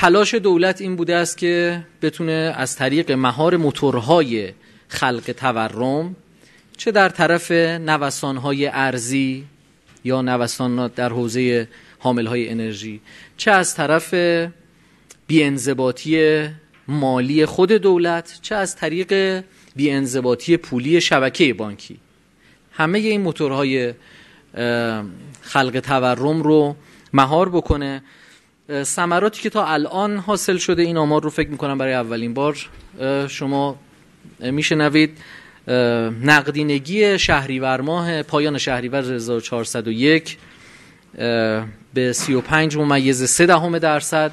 تلاش دولت این بوده است که بتونه از طریق مهار موتورهای خلق تورم چه در طرف نوسانهای ارزی یا نوسان در حوزه حاملهای انرژی چه از طرف بیانضباطی مالی خود دولت چه از طریق بیانضباطی پولی شبکه بانکی همه این موتورهای خلق تورم رو مهار بکنه ثمراتی که تا الان حاصل شده این آمار رو فکر میکنم برای اولین بار شما میشنوید نقدینگی شهریور ماه پایان شهریور 1401 به 35 ممیز 3 دهم درصد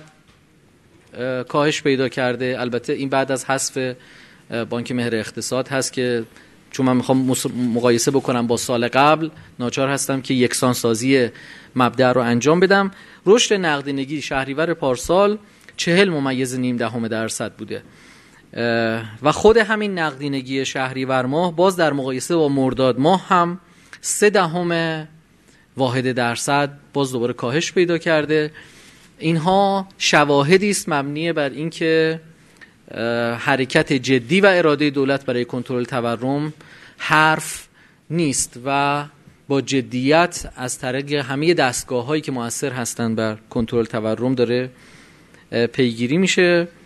کاهش پیدا کرده البته این بعد از حذف بانک مهر اقتصاد هست که چون من میخوام مقایسه بکنم با سال قبل ناچار هستم که یکسان سازی مبدع رو انجام بدم رشد نقدینگی شهریور پارسال چهل ممیز نیم دهم درصد بوده و خود همین نقدینگی شهریور ماه باز در مقایسه با مرداد ماه هم سه دهم واحد درصد باز دوباره کاهش پیدا کرده اینها شواهدی است مبنی بر اینکه حرکت جدی و اراده دولت برای کنترل تورم حرف نیست و با جدیت از طریق همه دستگاه هایی که موثر هستند بر کنترل تورم داره پیگیری میشه